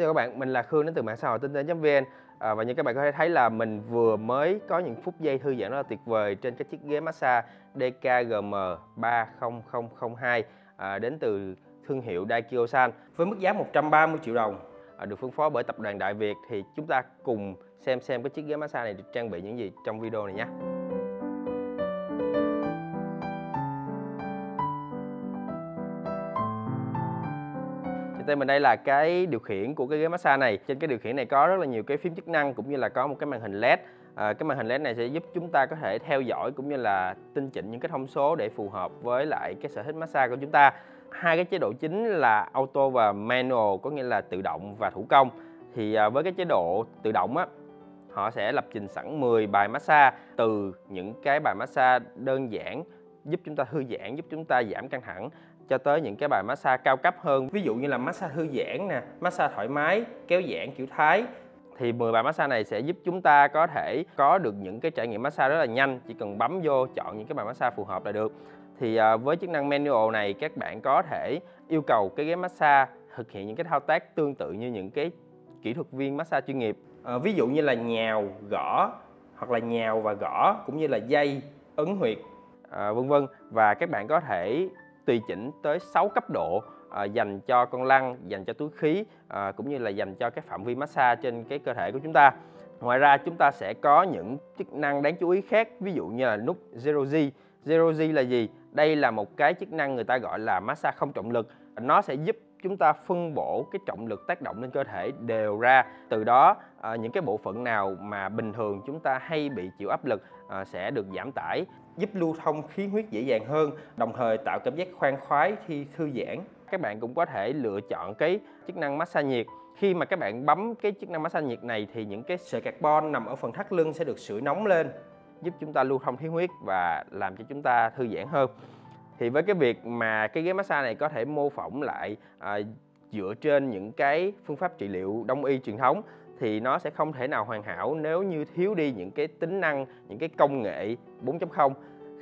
Xin chào các bạn, mình là Khương đến từ mạng xã hội tinh tế.vn à, Và như các bạn có thể thấy là mình vừa mới có những phút giây thư giãn rất là tuyệt vời trên cái chiếc ghế massage DKGM 30002 à, đến từ thương hiệu Daikyosan với mức giá 130 triệu đồng à, được phân phối bởi tập đoàn Đại Việt thì chúng ta cùng xem xem cái chiếc ghế massage này được trang bị những gì trong video này nhé. tay mình đây là cái điều khiển của cái ghế massage này trên cái điều khiển này có rất là nhiều cái phím chức năng cũng như là có một cái màn hình led à, cái màn hình led này sẽ giúp chúng ta có thể theo dõi cũng như là tinh chỉnh những cái thông số để phù hợp với lại cái sở thích massage của chúng ta hai cái chế độ chính là auto và manual có nghĩa là tự động và thủ công thì à, với cái chế độ tự động á họ sẽ lập trình sẵn 10 bài massage từ những cái bài massage đơn giản giúp chúng ta thư giãn, giúp chúng ta giảm căng thẳng cho tới những cái bài massage cao cấp hơn ví dụ như là massage thư giãn nè massage thoải mái kéo giãn kiểu thái thì 10 bài massage này sẽ giúp chúng ta có thể có được những cái trải nghiệm massage rất là nhanh chỉ cần bấm vô chọn những cái bài massage phù hợp là được thì à, với chức năng manual này các bạn có thể yêu cầu cái ghế massage thực hiện những cái thao tác tương tự như những cái kỹ thuật viên massage chuyên nghiệp à, ví dụ như là nhào gõ hoặc là nhào và gõ cũng như là dây ấn huyệt à, vân vân và các bạn có thể tùy chỉnh tới 6 cấp độ à, dành cho con lăn, dành cho túi khí à, cũng như là dành cho cái phạm vi massage trên cái cơ thể của chúng ta. Ngoài ra chúng ta sẽ có những chức năng đáng chú ý khác ví dụ như là nút Zero G. Zero G là gì? Đây là một cái chức năng người ta gọi là massage không trọng lực. Nó sẽ giúp chúng ta phân bổ cái trọng lực tác động lên cơ thể đều ra từ đó à, những cái bộ phận nào mà bình thường chúng ta hay bị chịu áp lực à, sẽ được giảm tải giúp lưu thông khí huyết dễ dàng hơn đồng thời tạo cảm giác khoan khoái khi thư giãn các bạn cũng có thể lựa chọn cái chức năng massage nhiệt khi mà các bạn bấm cái chức năng massage nhiệt này thì những cái sợi carbon nằm ở phần thắt lưng sẽ được sưởi nóng lên giúp chúng ta lưu thông khí huyết và làm cho chúng ta thư giãn hơn thì với cái việc mà cái ghế massage này có thể mô phỏng lại à, dựa trên những cái phương pháp trị liệu đông y truyền thống thì nó sẽ không thể nào hoàn hảo nếu như thiếu đi những cái tính năng, những cái công nghệ 4.0.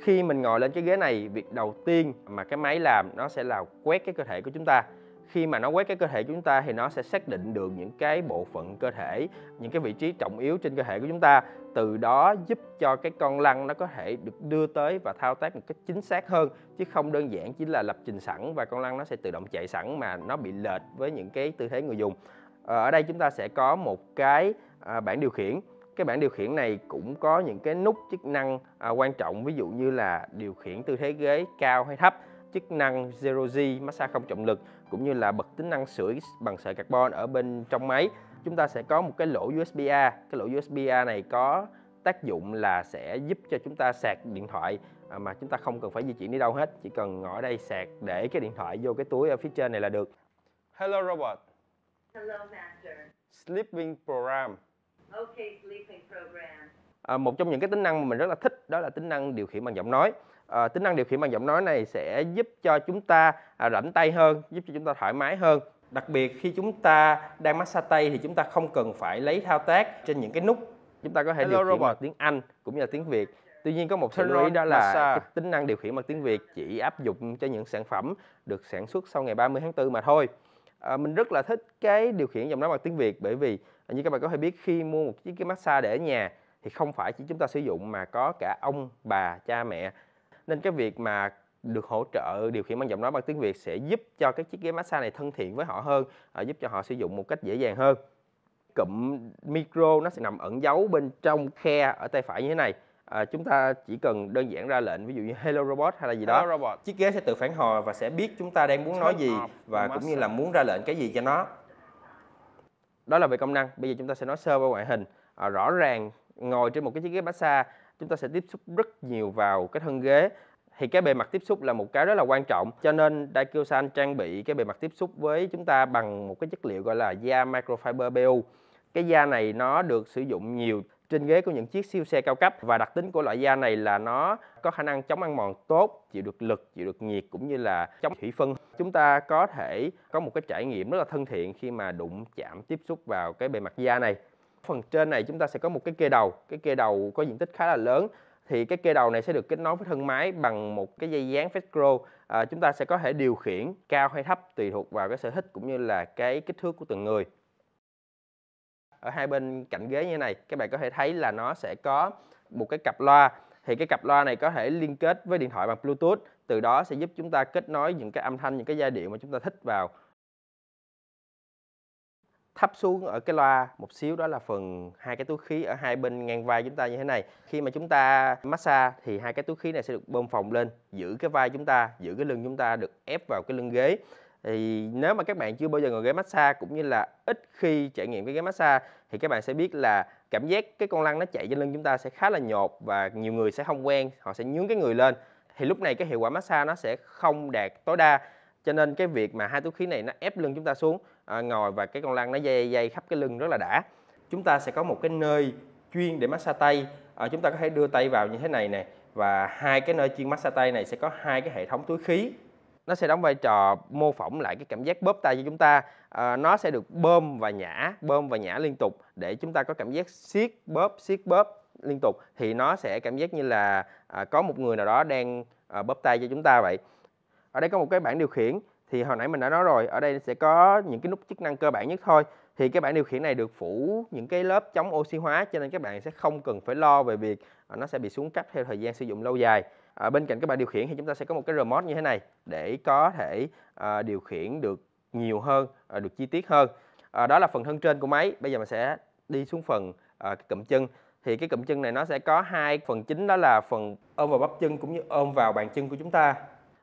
Khi mình ngồi lên cái ghế này, việc đầu tiên mà cái máy làm nó sẽ là quét cái cơ thể của chúng ta. Khi mà nó quét cái cơ thể của chúng ta thì nó sẽ xác định được những cái bộ phận cơ thể, những cái vị trí trọng yếu trên cơ thể của chúng ta từ đó giúp cho cái con lăn nó có thể được đưa tới và thao tác một cách chính xác hơn chứ không đơn giản chỉ là lập trình sẵn và con lăn nó sẽ tự động chạy sẵn mà nó bị lệch với những cái tư thế người dùng ờ, ở đây chúng ta sẽ có một cái à, bảng điều khiển cái bảng điều khiển này cũng có những cái nút chức năng à, quan trọng ví dụ như là điều khiển tư thế ghế cao hay thấp chức năng zero g massage không trọng lực cũng như là bật tính năng sưởi bằng sợi carbon ở bên trong máy chúng ta sẽ có một cái lỗ USB A cái lỗ USB A này có tác dụng là sẽ giúp cho chúng ta sạc điện thoại à, mà chúng ta không cần phải di chuyển đi đâu hết chỉ cần ngõ đây sạc để cái điện thoại vô cái túi ở phía trên này là được Hello robot Hello master Sleeping program Okay sleeping program À, một trong những cái tính năng mà mình rất là thích đó là tính năng điều khiển bằng giọng nói à, tính năng điều khiển bằng giọng nói này sẽ giúp cho chúng ta à, rảnh tay hơn giúp cho chúng ta thoải mái hơn Đặc biệt khi chúng ta đang massage tay thì chúng ta không cần phải lấy thao tác trên những cái nút. Chúng ta có thể Hello điều khiển bằng tiếng Anh cũng như là tiếng Việt. Tuy nhiên có một sự lưu ý đó là cái tính năng điều khiển bằng tiếng Việt chỉ áp dụng cho những sản phẩm được sản xuất sau ngày 30 tháng 4 mà thôi. À, mình rất là thích cái điều khiển giọng nói bằng tiếng Việt bởi vì à, như các bạn có thể biết khi mua một chiếc cái massage để ở nhà thì không phải chỉ chúng ta sử dụng mà có cả ông, bà, cha mẹ. Nên cái việc mà được hỗ trợ điều khiển bằng giọng nói bằng tiếng Việt sẽ giúp cho các chiếc ghế massage này thân thiện với họ hơn, à, giúp cho họ sử dụng một cách dễ dàng hơn. Cụm micro nó sẽ nằm ẩn giấu bên trong khe ở tay phải như thế này. À, chúng ta chỉ cần đơn giản ra lệnh ví dụ như hello robot hay là gì đó hello robot. chiếc ghế sẽ tự phản hồi và sẽ biết chúng ta đang muốn nói gì và cũng như là muốn ra lệnh cái gì cho nó đó là về công năng bây giờ chúng ta sẽ nói sơ qua ngoại hình à, rõ ràng ngồi trên một cái chiếc ghế massage chúng ta sẽ tiếp xúc rất nhiều vào cái thân ghế thì cái bề mặt tiếp xúc là một cái rất là quan trọng cho nên Daikyosan trang bị cái bề mặt tiếp xúc với chúng ta bằng một cái chất liệu gọi là da microfiber PU cái da này nó được sử dụng nhiều trên ghế của những chiếc siêu xe cao cấp và đặc tính của loại da này là nó có khả năng chống ăn mòn tốt, chịu được lực, chịu được nhiệt cũng như là chống thủy phân. Chúng ta có thể có một cái trải nghiệm rất là thân thiện khi mà đụng chạm tiếp xúc vào cái bề mặt da này. Phần trên này chúng ta sẽ có một cái kê đầu, cái kê đầu có diện tích khá là lớn thì cái kê đầu này sẽ được kết nối với thân máy bằng một cái dây dán Velcro. À, chúng ta sẽ có thể điều khiển cao hay thấp tùy thuộc vào cái sở thích cũng như là cái kích thước của từng người. Ở hai bên cạnh ghế như thế này, các bạn có thể thấy là nó sẽ có một cái cặp loa. Thì cái cặp loa này có thể liên kết với điện thoại bằng Bluetooth, từ đó sẽ giúp chúng ta kết nối những cái âm thanh, những cái giai điệu mà chúng ta thích vào thấp xuống ở cái loa một xíu đó là phần hai cái túi khí ở hai bên ngang vai chúng ta như thế này khi mà chúng ta massage thì hai cái túi khí này sẽ được bơm phồng lên giữ cái vai chúng ta giữ cái lưng chúng ta được ép vào cái lưng ghế thì nếu mà các bạn chưa bao giờ ngồi ghế massage cũng như là ít khi trải nghiệm cái ghế massage thì các bạn sẽ biết là cảm giác cái con lăn nó chạy trên lưng chúng ta sẽ khá là nhột và nhiều người sẽ không quen họ sẽ nhướng cái người lên thì lúc này cái hiệu quả massage nó sẽ không đạt tối đa cho nên cái việc mà hai túi khí này nó ép lưng chúng ta xuống à, ngồi và cái con lăn nó dây dây khắp cái lưng rất là đã chúng ta sẽ có một cái nơi chuyên để massage tay à, chúng ta có thể đưa tay vào như thế này nè và hai cái nơi chuyên massage tay này sẽ có hai cái hệ thống túi khí nó sẽ đóng vai trò mô phỏng lại cái cảm giác bóp tay cho chúng ta à, nó sẽ được bơm và nhả bơm và nhả liên tục để chúng ta có cảm giác siết bóp siết bóp liên tục thì nó sẽ cảm giác như là à, có một người nào đó đang à, bóp tay cho chúng ta vậy ở đây có một cái bảng điều khiển thì hồi nãy mình đã nói rồi ở đây sẽ có những cái nút chức năng cơ bản nhất thôi thì cái bảng điều khiển này được phủ những cái lớp chống oxy hóa cho nên các bạn sẽ không cần phải lo về việc à, nó sẽ bị xuống cấp theo thời gian sử dụng lâu dài à, bên cạnh cái bảng điều khiển thì chúng ta sẽ có một cái remote như thế này để có thể à, điều khiển được nhiều hơn à, được chi tiết hơn đó là phần thân trên của máy bây giờ mình sẽ đi xuống phần à, cụm chân thì cái cụm chân này nó sẽ có hai phần chính đó là phần ôm vào bắp chân cũng như ôm vào bàn chân của chúng ta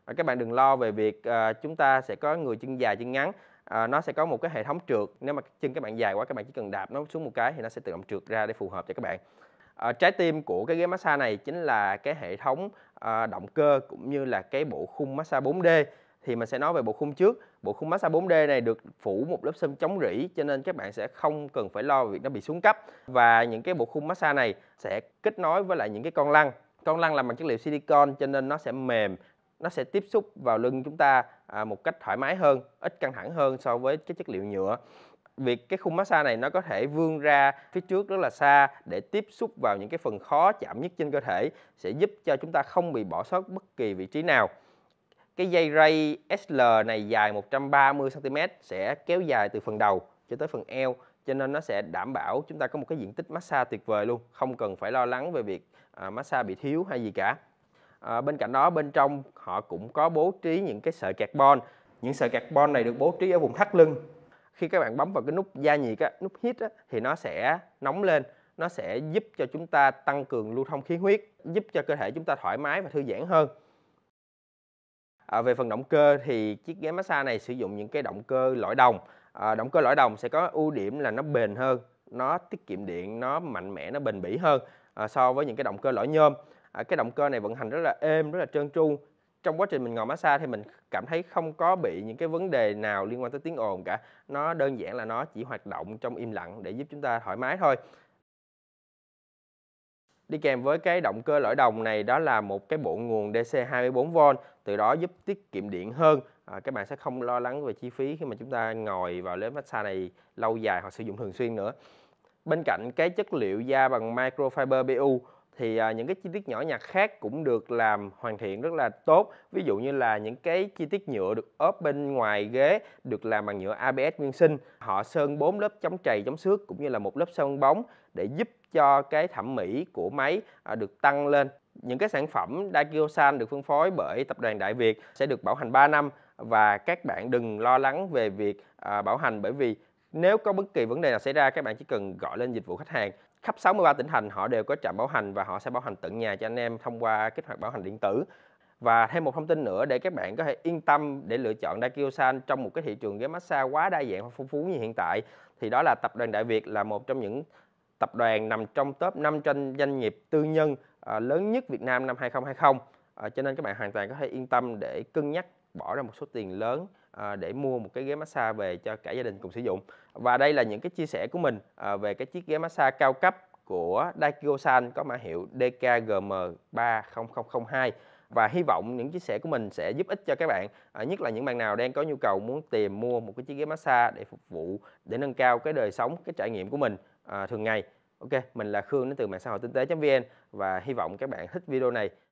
Ờ, các bạn đừng lo về việc à, chúng ta sẽ có người chân dài chân ngắn à, nó sẽ có một cái hệ thống trượt nếu mà chân các bạn dài quá các bạn chỉ cần đạp nó xuống một cái thì nó sẽ tự động trượt ra để phù hợp cho các bạn à, trái tim của cái ghế massage này chính là cái hệ thống à, động cơ cũng như là cái bộ khung massage 4D thì mình sẽ nói về bộ khung trước bộ khung massage 4D này được phủ một lớp sơn chống rỉ cho nên các bạn sẽ không cần phải lo việc nó bị xuống cấp và những cái bộ khung massage này sẽ kết nối với lại những cái con lăn con lăn làm bằng chất liệu silicon cho nên nó sẽ mềm nó sẽ tiếp xúc vào lưng chúng ta à, một cách thoải mái hơn ít căng thẳng hơn so với cái chất liệu nhựa việc cái khung massage này nó có thể vươn ra phía trước rất là xa để tiếp xúc vào những cái phần khó chạm nhất trên cơ thể sẽ giúp cho chúng ta không bị bỏ sót bất kỳ vị trí nào cái dây ray SL này dài 130cm sẽ kéo dài từ phần đầu cho tới phần eo cho nên nó sẽ đảm bảo chúng ta có một cái diện tích massage tuyệt vời luôn không cần phải lo lắng về việc à, massage bị thiếu hay gì cả à, bên cạnh đó bên trong họ cũng có bố trí những cái sợi carbon những sợi carbon này được bố trí ở vùng thắt lưng khi các bạn bấm vào cái nút gia nhiệt á, nút hít á, thì nó sẽ nóng lên nó sẽ giúp cho chúng ta tăng cường lưu thông khí huyết giúp cho cơ thể chúng ta thoải mái và thư giãn hơn à, về phần động cơ thì chiếc ghế massage này sử dụng những cái động cơ lõi đồng à, động cơ lõi đồng sẽ có ưu điểm là nó bền hơn nó tiết kiệm điện nó mạnh mẽ nó bền bỉ hơn à, so với những cái động cơ lõi nhôm Ờ, cái động cơ này vận hành rất là êm rất là trơn tru trong quá trình mình ngồi massage thì mình cảm thấy không có bị những cái vấn đề nào liên quan tới tiếng ồn cả nó đơn giản là nó chỉ hoạt động trong im lặng để giúp chúng ta thoải mái thôi Đi kèm với cái động cơ lõi đồng này đó là một cái bộ nguồn DC 24V, từ đó giúp tiết kiệm điện hơn. À, các bạn sẽ không lo lắng về chi phí khi mà chúng ta ngồi vào lớp massage này lâu dài hoặc sử dụng thường xuyên nữa. Bên cạnh cái chất liệu da bằng microfiber PU thì à, những cái chi tiết nhỏ nhặt khác cũng được làm hoàn thiện rất là tốt ví dụ như là những cái chi tiết nhựa được ốp bên ngoài ghế được làm bằng nhựa ABS nguyên sinh họ sơn 4 lớp chống trầy chống xước cũng như là một lớp sơn bóng để giúp cho cái thẩm mỹ của máy à, được tăng lên những cái sản phẩm Daikyosan được phân phối bởi tập đoàn Đại Việt sẽ được bảo hành 3 năm và các bạn đừng lo lắng về việc à, bảo hành bởi vì nếu có bất kỳ vấn đề nào xảy ra các bạn chỉ cần gọi lên dịch vụ khách hàng khắp 63 tỉnh thành họ đều có trạm bảo hành và họ sẽ bảo hành tận nhà cho anh em thông qua kích hoạt bảo hành điện tử. Và thêm một thông tin nữa để các bạn có thể yên tâm để lựa chọn Daikyosan trong một cái thị trường ghế massage quá đa dạng và phong phú như hiện tại thì đó là tập đoàn Đại Việt là một trong những tập đoàn nằm trong top 500 doanh nghiệp tư nhân à, lớn nhất Việt Nam năm 2020. À, cho nên các bạn hoàn toàn có thể yên tâm để cân nhắc bỏ ra một số tiền lớn à, để mua một cái ghế massage về cho cả gia đình cùng sử dụng. Và đây là những cái chia sẻ của mình ờ, về cái chiếc ghế massage cao cấp của Daikyo-san có mã hiệu DKGM30002 và hy vọng những chia sẻ của mình sẽ giúp ích cho các bạn à, nhất là những bạn nào đang có nhu cầu muốn tìm mua một cái chiếc ghế massage để phục vụ để nâng cao cái đời sống cái trải nghiệm của mình à, thường ngày ok mình là khương đến từ mạng xã hội tinh tế vn và hy vọng các bạn thích video này